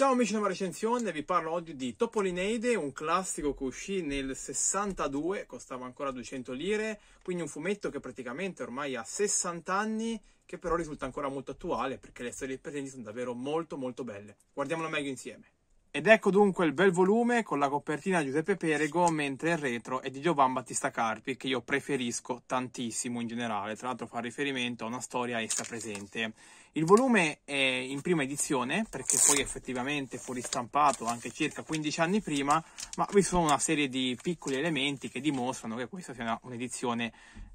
Ciao amici di Nuova Recensione, vi parlo oggi di Topolineide, un classico che uscì nel 62, costava ancora 200 lire, quindi un fumetto che praticamente ormai ha 60 anni, che però risulta ancora molto attuale perché le storie presenti sono davvero molto molto belle. Guardiamolo meglio insieme. Ed ecco dunque il bel volume con la copertina di Giuseppe Perego, mentre il retro è di Giovan Battista Carpi, che io preferisco tantissimo in generale, tra l'altro fa riferimento a una storia essa presente. Il volume è in prima edizione, perché poi effettivamente fu ristampato anche circa 15 anni prima, ma vi sono una serie di piccoli elementi che dimostrano che questa sia un'edizione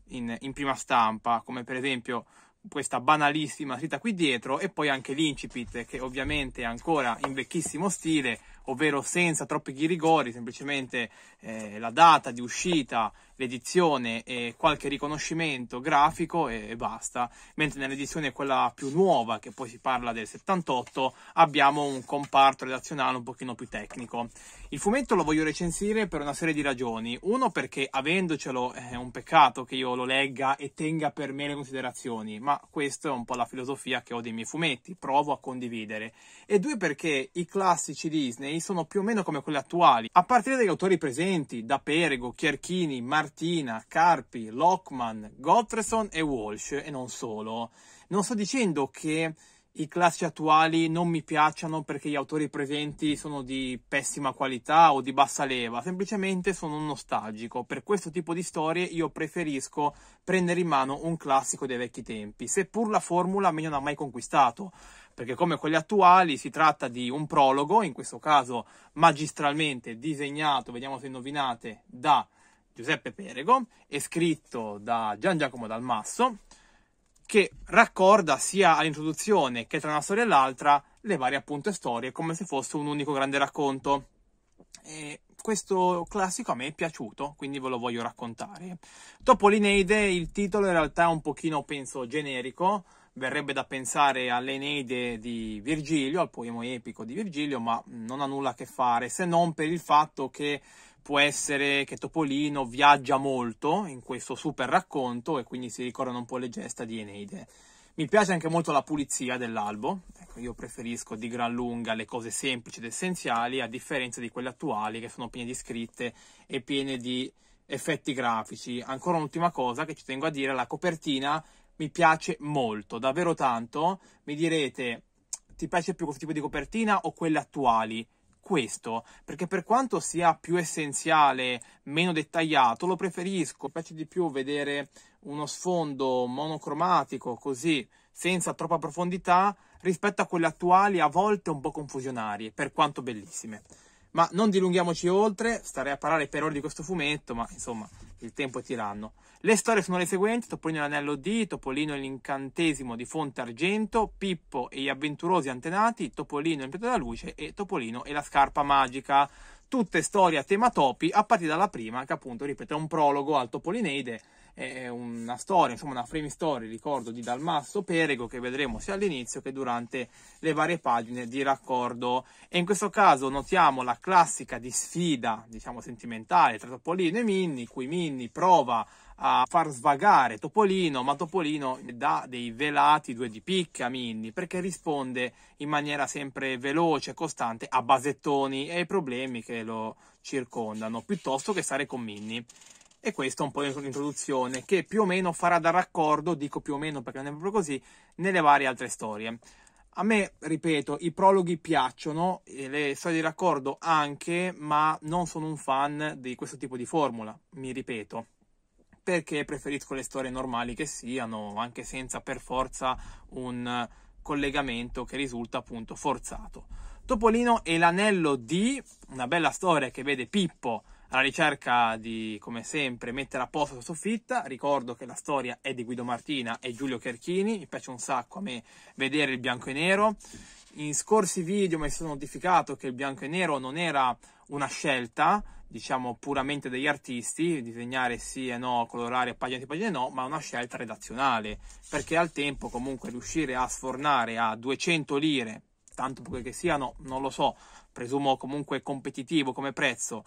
in, in prima stampa, come per esempio questa banalissima scritta qui dietro e poi anche l'incipit che ovviamente è ancora in vecchissimo stile ovvero senza troppi ghirigori, semplicemente eh, la data di uscita, l'edizione e qualche riconoscimento grafico e, e basta. Mentre nell'edizione quella più nuova, che poi si parla del 78, abbiamo un comparto redazionale un pochino più tecnico. Il fumetto lo voglio recensire per una serie di ragioni. Uno perché avendocelo è eh, un peccato che io lo legga e tenga per me le considerazioni, ma questa è un po' la filosofia che ho dei miei fumetti, provo a condividere. E due perché i classici Disney miei sono più o meno come quelle attuali, a partire dagli autori presenti, da Perego, Chiarchini, Martina, Carpi, Lockman, Gottreson e Walsh, e non solo. Non sto dicendo che i classici attuali non mi piacciono perché gli autori presenti sono di pessima qualità o di bassa leva, semplicemente sono nostalgico. Per questo tipo di storie io preferisco prendere in mano un classico dei vecchi tempi, seppur la formula me non ha mai conquistato perché come quelli attuali si tratta di un prologo, in questo caso magistralmente disegnato, vediamo se indovinate, da Giuseppe Perego e scritto da Gian Giacomo Dalmasso, che raccorda sia all'introduzione che tra una storia e l'altra le varie appunto storie come se fosse un unico grande racconto. E questo classico a me è piaciuto, quindi ve lo voglio raccontare. Dopo l'Ineide il titolo in realtà è un pochino, penso, generico, verrebbe da pensare all'Eneide di Virgilio, al poema epico di Virgilio, ma non ha nulla a che fare, se non per il fatto che può essere che Topolino viaggia molto in questo super racconto e quindi si ricordano un po' le gesta di Eneide. Mi piace anche molto la pulizia dell'albo, ecco, io preferisco di gran lunga le cose semplici ed essenziali a differenza di quelle attuali che sono piene di scritte e piene di effetti grafici. Ancora un'ultima cosa che ci tengo a dire, la copertina mi piace molto, davvero tanto. Mi direte, ti piace più questo tipo di copertina o quelle attuali? Questo, perché per quanto sia più essenziale, meno dettagliato, lo preferisco. Mi piace di più vedere uno sfondo monocromatico, così, senza troppa profondità, rispetto a quelle attuali, a volte un po' confusionarie, per quanto bellissime. Ma non dilunghiamoci oltre, starei a parlare per ore di questo fumetto, ma insomma il tempo è tiranno. Le storie sono le seguenti: Topolino e l'anello D, Topolino e l'incantesimo di Fonte Argento, Pippo e gli avventurosi antenati, Topolino e il piatto della luce e Topolino e la scarpa magica tutte storie a tema topi, a partire dalla prima, che appunto, ripeto, è un prologo al Topolineide, è una storia, insomma una frame story, ricordo, di Dalmasso Perego, che vedremo sia all'inizio che durante le varie pagine di raccordo. E in questo caso notiamo la classica di sfida, diciamo, sentimentale tra Topolino e Minni, cui Minni prova a a far svagare Topolino, ma Topolino dà dei velati due di picca a Minnie perché risponde in maniera sempre veloce e costante a basettoni e ai problemi che lo circondano, piuttosto che stare con Minnie. E questa è un po' l'introduzione che più o meno farà da raccordo, dico più o meno perché non è proprio così, nelle varie altre storie. A me, ripeto, i prologhi piacciono, le storie di raccordo anche, ma non sono un fan di questo tipo di formula, mi ripeto perché preferisco le storie normali che siano, anche senza per forza un collegamento che risulta appunto forzato. Topolino e l'anello di una bella storia che vede Pippo alla ricerca di, come sempre, mettere a posto la soffitta. Ricordo che la storia è di Guido Martina e Giulio Cherchini. Mi piace un sacco a me vedere il bianco e nero. In scorsi video mi sono notificato che il bianco e nero non era una scelta, diciamo puramente degli artisti, disegnare sì e no, colorare pagine e pagine no, ma una scelta redazionale, perché al tempo comunque riuscire a sfornare a 200 lire, tanto che siano, non lo so, presumo comunque competitivo come prezzo,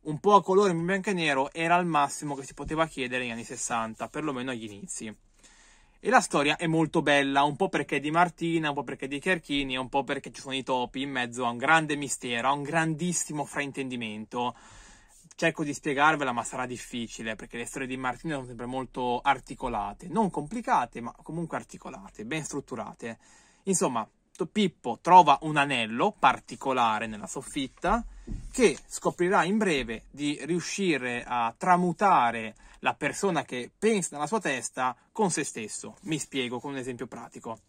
un po' a colore in bianco e nero era il massimo che si poteva chiedere negli anni 60, perlomeno agli inizi. E la storia è molto bella, un po' perché è di Martina, un po' perché è di Cherchini, un po' perché ci sono i topi in mezzo a un grande mistero, a un grandissimo fraintendimento Cerco di spiegarvela, ma sarà difficile perché le storie di Martino sono sempre molto articolate, non complicate, ma comunque articolate, ben strutturate. Insomma, Pippo trova un anello particolare nella soffitta che scoprirà in breve di riuscire a tramutare la persona che pensa nella sua testa con se stesso. Mi spiego con un esempio pratico.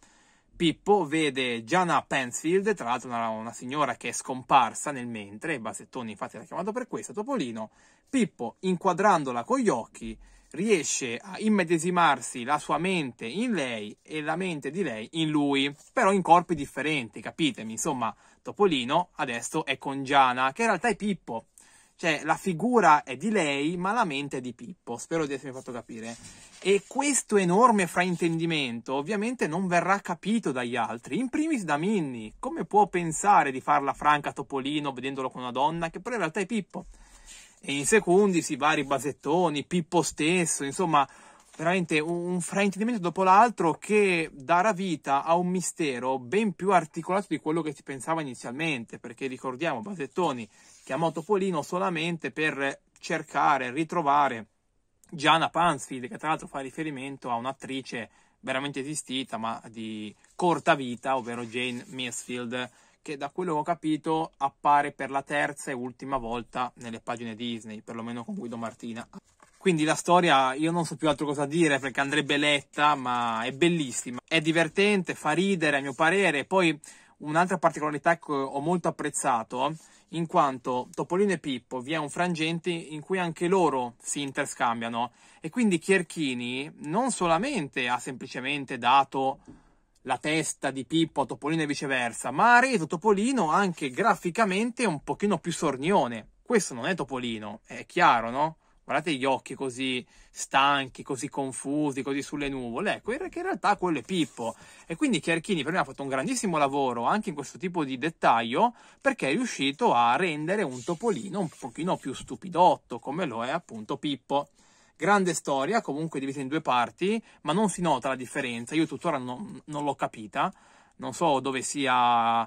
Pippo vede Gianna Pensfield, tra l'altro una, una, signora che è scomparsa nel mentre, Bassettoni infatti l'ha chiamato per questo, Topolino, Pippo inquadrandola con gli occhi riesce a immedesimarsi la sua mente in lei e la mente di lei in lui, però in corpi differenti, capitemi, insomma Topolino adesso è con Giana, che in realtà è Pippo, cioè, la figura è di lei, ma la mente è di Pippo. Spero di essermi fatto capire. E questo enorme fraintendimento ovviamente non verrà capito dagli altri, in primis da Minnie. Come può pensare di farla franca a Topolino vedendolo con una donna che però in realtà è Pippo? E in secondis i vari basettoni, Pippo stesso, insomma, veramente un fraintendimento dopo l'altro che darà vita a un mistero ben più articolato di quello che si pensava inizialmente, perché ricordiamo, basettoni chiamò Topolino solamente per cercare, ritrovare Gianna Pansfield, che tra l'altro fa riferimento a un'attrice veramente esistita, ma di corta vita, ovvero Jane Mansfield, che da quello che ho capito appare per la terza e ultima volta nelle pagine Disney, perlomeno con Guido Martina. Quindi la storia io non so più altro cosa dire perché andrebbe letta, ma è bellissima. È divertente, fa ridere a mio parere. Poi un'altra particolarità che ho molto apprezzato in quanto Topolino e Pippo vi è un frangente in cui anche loro si interscambiano e quindi Chierchini non solamente ha semplicemente dato la testa di Pippo a Topolino e viceversa, ma ha reso Topolino anche graficamente un pochino più sornione. Questo non è Topolino, è chiaro, no? guardate gli occhi così stanchi, così confusi, così sulle nuvole, ecco, che in realtà quello è Pippo. E quindi Chiarchini per me ha fatto un grandissimo lavoro anche in questo tipo di dettaglio, perché è riuscito a rendere un topolino un pochino più stupidotto, come lo è appunto Pippo grande storia, comunque divisa in due parti, ma non si nota la differenza. Io tuttora non, non l'ho capita, non so dove sia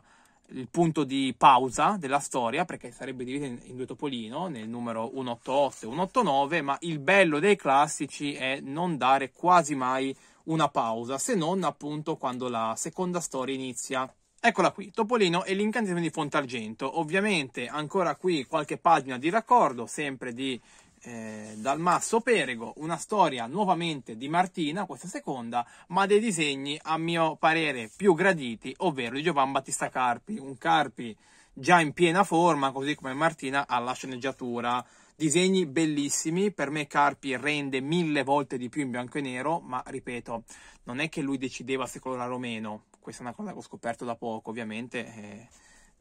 il punto di pausa della storia, perché sarebbe divisa in, in due topolino, nel numero 188 e 189, ma il bello dei classici è non dare quasi mai una pausa, se non appunto quando la seconda storia inizia. Eccola qui, Topolino e l'incantesimo di Fontargento. Ovviamente ancora qui qualche pagina di raccordo, sempre di eh, dal Masso Perego, una storia nuovamente di Martina, questa seconda, ma dei disegni a mio parere più graditi, ovvero di Giovan Battista Carpi, un Carpi già in piena forma, così come Martina alla sceneggiatura. Disegni bellissimi, per me Carpi rende mille volte di più in bianco e nero, ma ripeto, non è che lui decideva se colorare o meno, questa è una cosa che ho scoperto da poco, ovviamente. Eh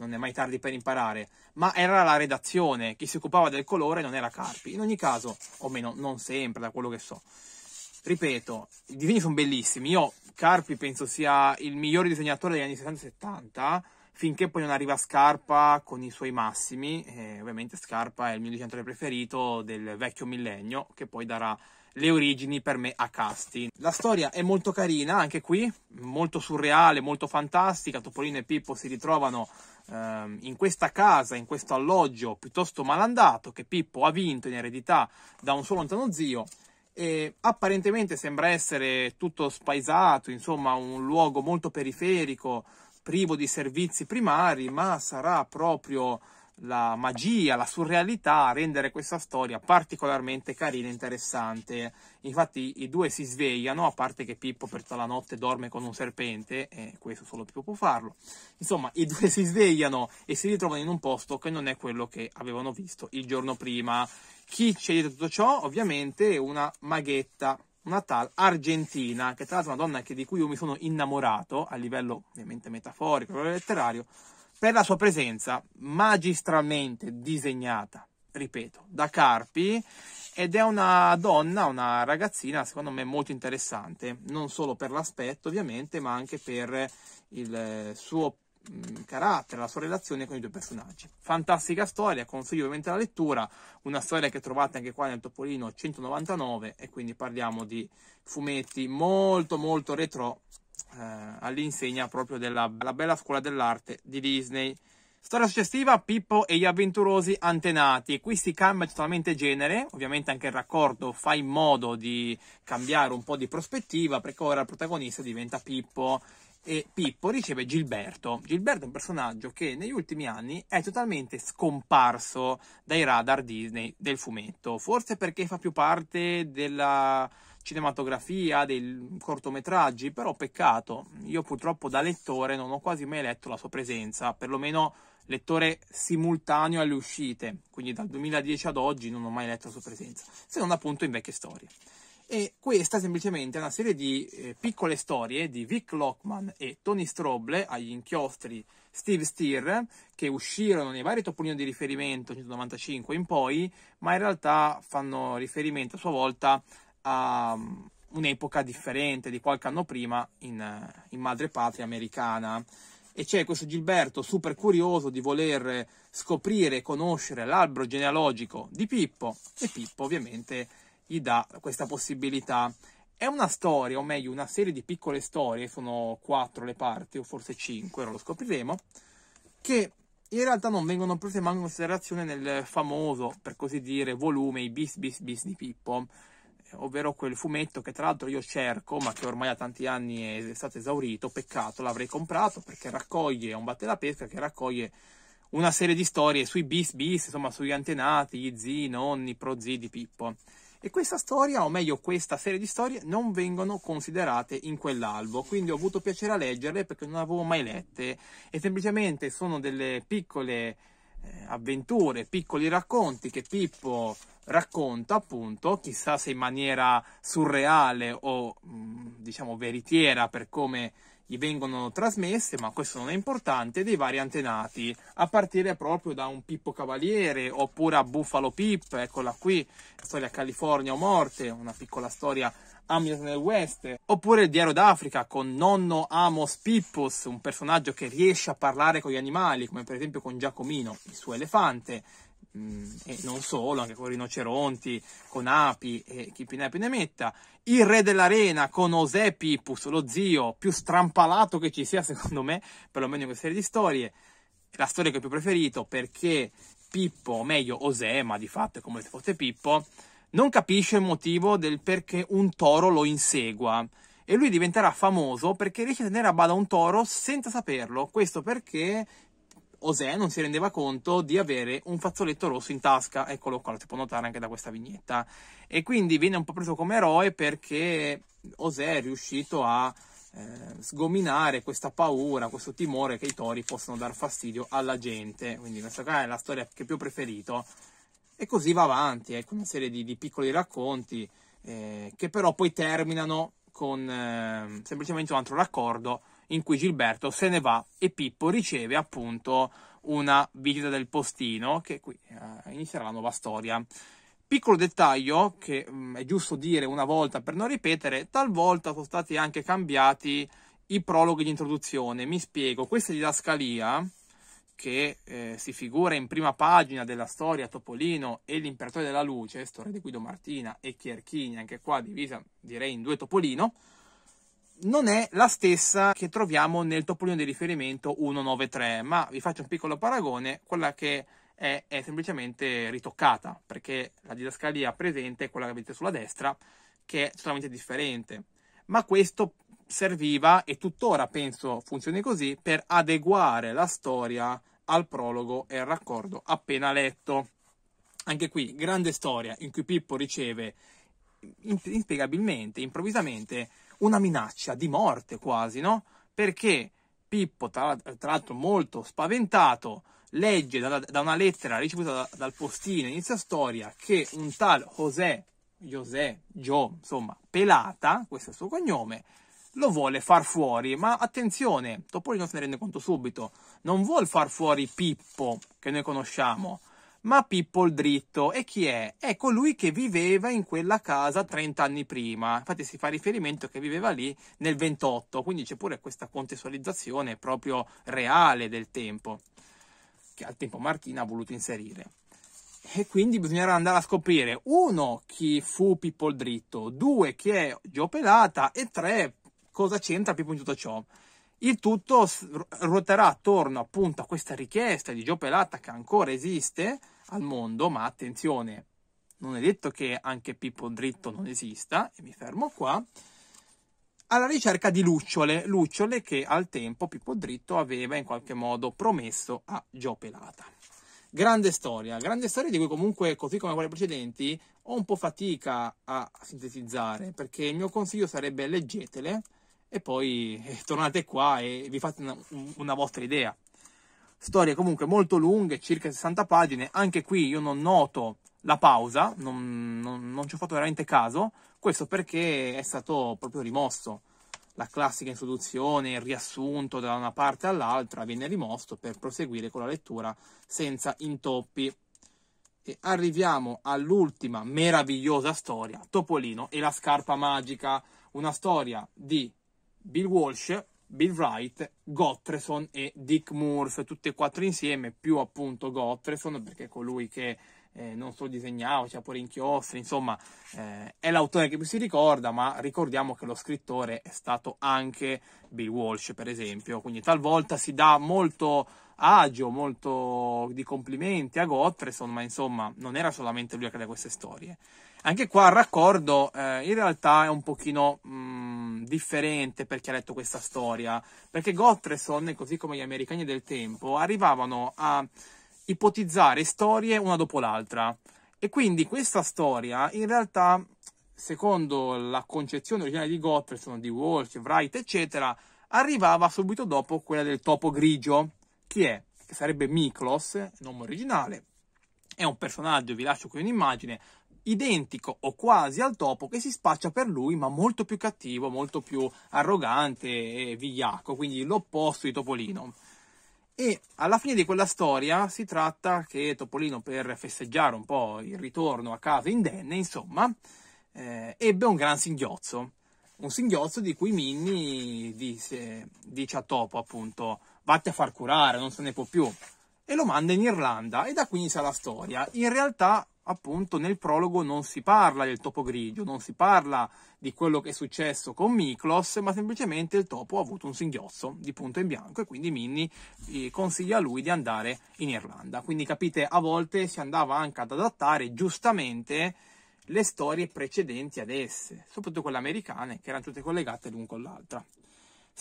non è mai tardi per imparare, ma era la redazione, chi si occupava del colore non era Carpi, in ogni caso, o meno, non sempre, da quello che so. Ripeto, i disegni sono bellissimi, io Carpi penso sia il migliore disegnatore degli anni 60 e 70, finché poi non arriva Scarpa con i suoi massimi, e ovviamente Scarpa è il mio disegnatore preferito del vecchio millennio, che poi darà le origini per me a Casti. La storia è molto carina, anche qui, molto surreale, molto fantastica. Topolino e Pippo si ritrovano Ehm, in questa casa, in questo alloggio piuttosto malandato che Pippo ha vinto in eredità da un suo lontano zio e apparentemente sembra essere tutto spaesato, insomma un luogo molto periferico, privo di servizi primari, ma sarà proprio la magia, la surrealità a rendere questa storia particolarmente carina e interessante. Infatti i due si svegliano, a parte che Pippo per tutta la notte dorme con un serpente, e questo solo Pippo può farlo. Insomma, i due si svegliano e si ritrovano in un posto che non è quello che avevano visto il giorno prima. Chi c'è dietro tutto ciò? Ovviamente una maghetta una tal argentina, che tra l'altro è una donna di cui io mi sono innamorato a livello ovviamente metaforico, a letterario, per la sua presenza magistralmente disegnata, ripeto, da Carpi ed è una donna, una ragazzina secondo me molto interessante, non solo per l'aspetto ovviamente, ma anche per il suo mm, carattere, la sua relazione con i due personaggi. Fantastica storia, consiglio ovviamente la lettura, una storia che trovate anche qua nel Topolino 199 e quindi parliamo di fumetti molto molto retro eh, all'insegna proprio della la bella scuola dell'arte di Disney. Storia successiva, Pippo e gli avventurosi antenati. Qui si cambia totalmente genere, ovviamente anche il raccordo fa in modo di cambiare un po' di prospettiva, perché ora il protagonista diventa Pippo e Pippo riceve Gilberto. Gilberto è un personaggio che negli ultimi anni è totalmente scomparso dai radar Disney del fumetto, forse perché fa più parte della cinematografia, dei cortometraggi, però peccato, io purtroppo da lettore non ho quasi mai letto la sua presenza, perlomeno lettore simultaneo alle uscite, quindi dal 2010 ad oggi non ho mai letto la sua presenza, se non appunto in vecchie storie. E questa semplicemente è una serie di eh, piccole storie di Vic Lockman e Tony Stroble agli inchiostri Steve Steer che uscirono nei vari topolini di riferimento 195 in poi, ma in realtà fanno riferimento a sua volta a mm, un'epoca differente di qualche anno prima in, eh, in madrepatria americana. E c'è questo Gilberto super curioso di voler scoprire e conoscere l'albero genealogico di Pippo e Pippo ovviamente gli dà questa possibilità. È una storia, o meglio una serie di piccole storie, sono quattro le parti o forse cinque, non lo scopriremo, che in realtà non vengono prese mai in considerazione nel famoso, per così dire, volume, i bis bis bis di Pippo, ovvero quel fumetto che tra l'altro io cerco, ma che ormai da tanti anni è stato esaurito, peccato, l'avrei comprato perché raccoglie, è un batte la pesca che raccoglie una serie di storie sui bis bis, insomma sugli antenati, gli zii, nonni, prozii di Pippo. E questa storia, o meglio questa serie di storie, non vengono considerate in quell'albo, quindi ho avuto piacere a leggerle perché non avevo mai lette e semplicemente sono delle piccole eh, avventure, piccoli racconti che Pippo racconta appunto, chissà se in maniera surreale o mm, diciamo veritiera per come gli vengono trasmesse, ma questo non è importante, dei vari antenati, a partire proprio da un Pippo Cavaliere oppure a Buffalo Pip, eccola qui, storia California o morte, una piccola storia Hamilton nel West, oppure il Diario d'Africa con nonno Amos Pippus, un personaggio che riesce a parlare con gli animali, come per esempio con Giacomino, il suo elefante, mh, mm, e non solo, anche con rinoceronti, con api e chi più ne ha più ne metta. Il re dell'arena con Osepipus, lo zio più strampalato che ci sia, secondo me, perlomeno in questa serie di storie. La storia che ho più preferito perché Pippo, o meglio Osè, ma di fatto è come se fosse Pippo, non capisce il motivo del perché un toro lo insegua e lui diventerà famoso perché riesce a tenere a bada un toro senza saperlo. Questo perché Osè non si rendeva conto di avere un fazzoletto rosso in tasca, eccolo qua, lo si può notare anche da questa vignetta. E quindi viene un po' preso come eroe perché Osè è riuscito a eh, sgominare questa paura, questo timore che i tori possano dar fastidio alla gente. Quindi questa qua è la storia che più ho preferito. E così va avanti, ecco, una serie di, di piccoli racconti eh, che però poi terminano con eh, semplicemente un altro raccordo in cui Gilberto se ne va e Pippo riceve appunto una visita del postino che qui eh, inizierà la nuova storia. Piccolo dettaglio che mh, mm, è giusto dire una volta per non ripetere, talvolta sono stati anche cambiati i prologhi di introduzione. Mi spiego, questa didascalia che eh, si figura in prima pagina della storia Topolino e l'imperatore della luce, storia di Guido Martina e Chierchini, anche qua divisa direi in due Topolino, non è la stessa che troviamo nel topolino di riferimento 193, ma vi faccio un piccolo paragone, quella che è, è semplicemente ritoccata, perché la didascalia presente è quella che vedete sulla destra, che è totalmente differente. Ma questo serviva e tuttora penso funzioni così per adeguare la storia al prologo e al raccordo appena letto. Anche qui, grande storia in cui Pippo riceve inspiegabilmente, improvvisamente, una minaccia di morte quasi, no? Perché Pippo, tra, tra l'altro molto spaventato, legge da, da, una lettera ricevuta da, dal postino inizia storia che un tal José, José, Joe, insomma, Pelata, questo è il suo cognome, lo vuole far fuori, ma attenzione, dopo non se ne rende conto subito, non vuol far fuori Pippo, che noi conosciamo, ma Pippo il Dritto. E chi è? È colui che viveva in quella casa 30 anni prima. Infatti si fa riferimento che viveva lì nel 28, quindi c'è pure questa contestualizzazione proprio reale del tempo, che al tempo Martina ha voluto inserire. E quindi bisognerà andare a scoprire, uno, chi fu Pippo il Dritto, due, chi è Gio Pelata e tre, cosa c'entra Pippo in tutto ciò. Il tutto ruoterà attorno appunto a questa richiesta di Gio Pelata che ancora esiste al mondo, ma attenzione, non è detto che anche Pippo Dritto non esista, e mi fermo qua, alla ricerca di lucciole, lucciole che al tempo Pippo Dritto aveva in qualche modo promesso a Gio Pelata. Grande storia, grande storia di cui comunque, così come quelle precedenti, ho un po' fatica a sintetizzare, perché il mio consiglio sarebbe leggetele, e poi eh, tornate qua e vi fate una, una vostra idea. Storie comunque molto lunghe, circa 60 pagine, anche qui io non noto la pausa, non, non, non ci ho fatto veramente caso, questo perché è stato proprio rimosso. La classica introduzione, il riassunto da una parte all'altra viene rimosso per proseguire con la lettura senza intoppi. E arriviamo all'ultima meravigliosa storia, Topolino e la scarpa magica, una storia di Bill Walsh, Bill Wright, Gottreson e Dick Moore, tutti e quattro insieme, più appunto Gottreson, perché è colui che eh, non solo disegnava, c'è pure inchiostri, insomma, eh, è l'autore che più si ricorda, ma ricordiamo che lo scrittore è stato anche Bill Walsh, per esempio, quindi talvolta si dà molto agio, molto di complimenti a Gottreson, ma insomma, non era solamente lui a creare queste storie. Anche qua il raccordo eh, in realtà è un pochino mh, mm, differente per chi ha letto questa storia, perché Gottreson, così come gli americani del tempo, arrivavano a ipotizzare storie una dopo l'altra. E quindi questa storia, in realtà, secondo la concezione originale di Gottreson, di Walsh, Wright, eccetera, arrivava subito dopo quella del topo grigio, che è, che sarebbe Miklos, nome originale, è un personaggio, vi lascio qui un'immagine, identico o quasi al topo che si spaccia per lui, ma molto più cattivo, molto più arrogante e vigliacco, quindi l'opposto di Topolino. E alla fine di quella storia si tratta che Topolino, per festeggiare un po' il ritorno a casa indenne, insomma, eh, ebbe un gran singhiozzo. Un singhiozzo di cui Minnie dice, dice a Topo, appunto, vatti a far curare, non se ne può più. E lo manda in Irlanda e da qui inizia la storia. In realtà appunto nel prologo non si parla del topo grigio, non si parla di quello che è successo con Miklos, ma semplicemente il topo ha avuto un singhiozzo di punto in bianco e quindi Minnie eh, consiglia a lui di andare in Irlanda. Quindi capite, a volte si andava anche ad adattare giustamente le storie precedenti ad esse, soprattutto quelle americane, che erano tutte collegate l'un con l'altra.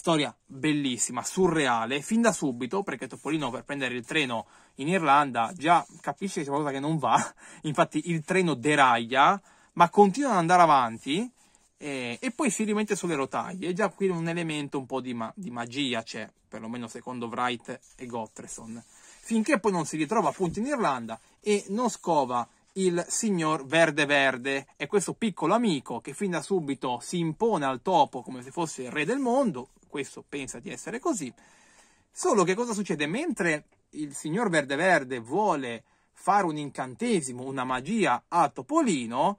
Storia bellissima, surreale, fin da subito, perché Topolino per prendere il treno in Irlanda già capisce che c'è qualcosa che non va, infatti il treno deraglia, ma continua ad andare avanti eh, e poi si rimette sulle rotaie. E già qui un elemento un po' di, ma- di magia c'è, perlomeno secondo Wright e Gottreson. Finché poi non si ritrova appunto in Irlanda e non scova il signor Verde Verde e questo piccolo amico che fin da subito si impone al topo come se fosse il re del mondo, questo pensa di essere così. Solo che cosa succede? Mentre il signor Verde Verde vuole fare un incantesimo, una magia a Topolino,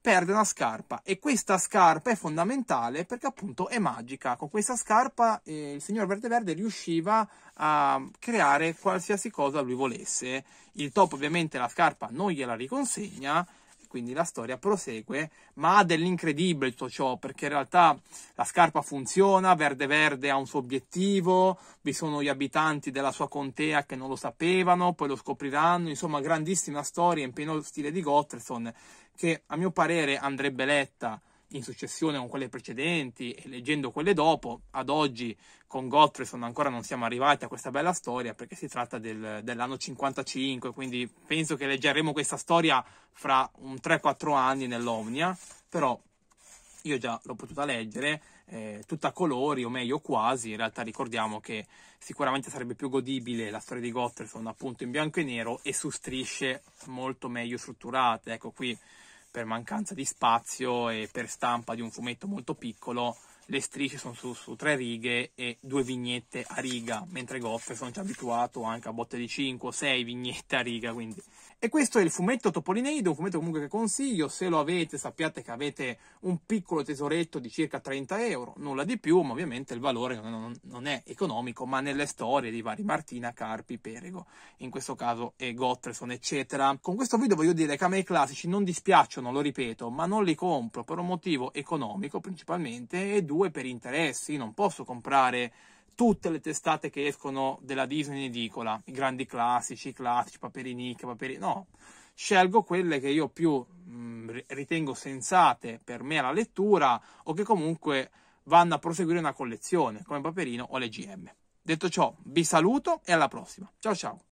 perde una scarpa e questa scarpa è fondamentale perché appunto è magica. Con questa scarpa eh, il signor Verde Verde riusciva a creare qualsiasi cosa lui volesse. Il top ovviamente la scarpa non gliela riconsegna quindi la storia prosegue, ma ha dell'incredibile tutto ciò, perché in realtà la scarpa funziona, Verde Verde ha un suo obiettivo, vi sono gli abitanti della sua contea che non lo sapevano, poi lo scopriranno, insomma grandissima storia in pieno stile di Gotterson che a mio parere andrebbe letta in successione con quelle precedenti e leggendo quelle dopo, ad oggi con Gottfredson ancora non siamo arrivati a questa bella storia perché si tratta del, dell'anno 55, quindi penso che leggeremo questa storia fra un 3-4 anni nell'Omnia, però io già l'ho potuta leggere, eh, tutta a colori, o meglio quasi, in realtà ricordiamo che sicuramente sarebbe più godibile la storia di Gottfredson appunto in bianco e nero e su strisce molto meglio strutturate, ecco qui per mancanza di spazio e per stampa di un fumetto molto piccolo le strisce sono su, su, tre righe e due vignette a riga, mentre Goff sono già abituato anche a botte di 5 o 6 vignette a riga, quindi e questo è il fumetto Topolineido, un fumetto comunque che consiglio, se lo avete sappiate che avete un piccolo tesoretto di circa 30 euro, nulla di più, ma ovviamente il valore non, non è economico, ma nelle storie di vari Martina, Carpi, Perego, in questo caso e Gottreson, eccetera. Con questo video voglio dire che a me i classici non dispiacciono, lo ripeto, ma non li compro per un motivo economico principalmente e due per interessi, non posso comprare tutte le testate che escono della Disney in edicola, i grandi classici, i classici, Paperinica, Paperi... no, scelgo quelle che io più mh, mm, ritengo sensate per me alla lettura o che comunque vanno a proseguire una collezione, come Paperino o le GM. Detto ciò, vi saluto e alla prossima. Ciao ciao!